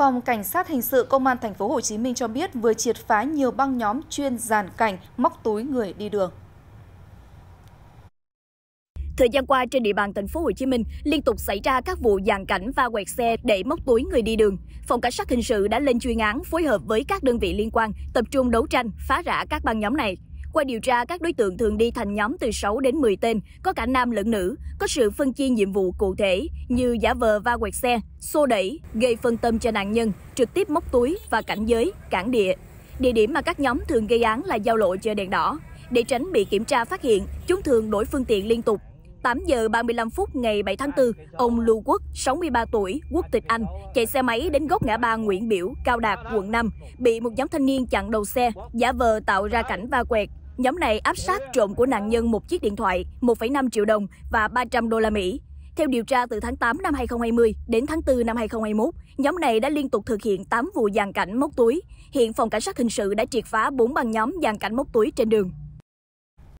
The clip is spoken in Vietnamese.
Phòng Cảnh sát Hình sự Công an Thành phố Hồ Chí Minh cho biết vừa triệt phá nhiều băng nhóm chuyên giàn cảnh móc túi người đi đường. Thời gian qua trên địa bàn thành phố Hồ Chí Minh liên tục xảy ra các vụ giàn cảnh và quẹt xe để móc túi người đi đường. Phòng cảnh sát hình sự đã lên chuyên án phối hợp với các đơn vị liên quan tập trung đấu tranh phá rã các băng nhóm này. Qua điều tra, các đối tượng thường đi thành nhóm từ 6 đến 10 tên, có cả nam lẫn nữ, có sự phân chia nhiệm vụ cụ thể như giả vờ va quẹt xe, xô đẩy, gây phân tâm cho nạn nhân, trực tiếp móc túi và cảnh giới, cản địa. Địa điểm mà các nhóm thường gây án là giao lộ chờ đèn đỏ. Để tránh bị kiểm tra phát hiện, chúng thường đổi phương tiện liên tục, 8 giờ 35 phút ngày 7 tháng 4, ông Lưu Quốc, 63 tuổi, quốc tịch Anh, chạy xe máy đến góc ngã ba Nguyễn Biểu, Cao Đạt, quận 5, bị một nhóm thanh niên chặn đầu xe, giả vờ tạo ra cảnh va quẹt, Nhóm này áp sát trộm của nạn nhân một chiếc điện thoại, 1,5 triệu đồng và 300 đô la Mỹ. Theo điều tra từ tháng 8 năm 2020 đến tháng 4 năm 2021, nhóm này đã liên tục thực hiện 8 vụ giàn cảnh móc túi. Hiện phòng cảnh sát hình sự đã triệt phá 4 băng nhóm giàn cảnh móc túi trên đường.